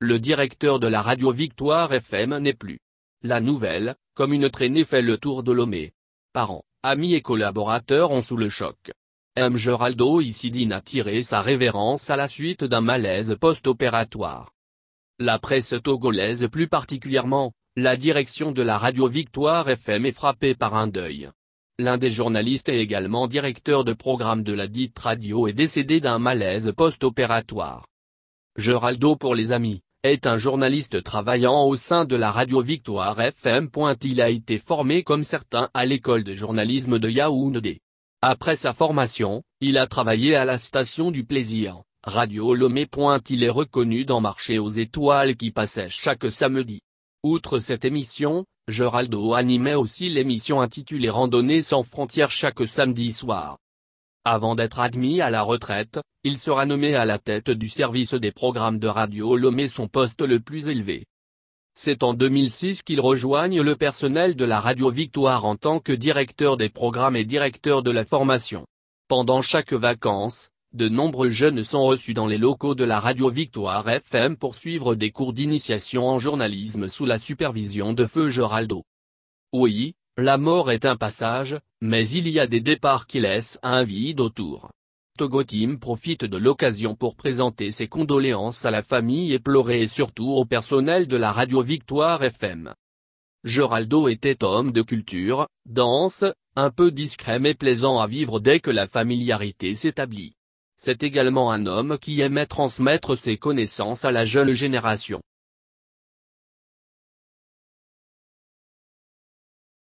Le directeur de la radio Victoire FM n'est plus. La nouvelle, comme une traînée fait le tour de Lomé. Parents, amis et collaborateurs ont sous le choc. M. Geraldo Isidine a tiré sa révérence à la suite d'un malaise post-opératoire. La presse togolaise plus particulièrement, la direction de la radio Victoire FM est frappée par un deuil. L'un des journalistes et également directeur de programme de la dite radio est décédé d'un malaise post-opératoire. Geraldo pour les amis est un journaliste travaillant au sein de la radio Victoire FM. Il a été formé comme certains à l'école de journalisme de Yaoundé. Après sa formation, il a travaillé à la station du plaisir, Radio Lomé. Il est reconnu dans Marché aux étoiles qui passait chaque samedi. Outre cette émission, Geraldo animait aussi l'émission intitulée Randonnée sans frontières chaque samedi soir. Avant d'être admis à la retraite, il sera nommé à la tête du service des programmes de Radio Lomé son poste le plus élevé. C'est en 2006 qu'il rejoigne le personnel de la Radio Victoire en tant que directeur des programmes et directeur de la formation. Pendant chaque vacances, de nombreux jeunes sont reçus dans les locaux de la Radio Victoire FM pour suivre des cours d'initiation en journalisme sous la supervision de Feu Geraldo. Oui, la mort est un passage, mais il y a des départs qui laissent un vide autour. Togotim profite de l'occasion pour présenter ses condoléances à la famille et pleurer et surtout au personnel de la radio Victoire FM. Geraldo était homme de culture, dense, un peu discret mais plaisant à vivre dès que la familiarité s'établit. C'est également un homme qui aimait transmettre ses connaissances à la jeune génération.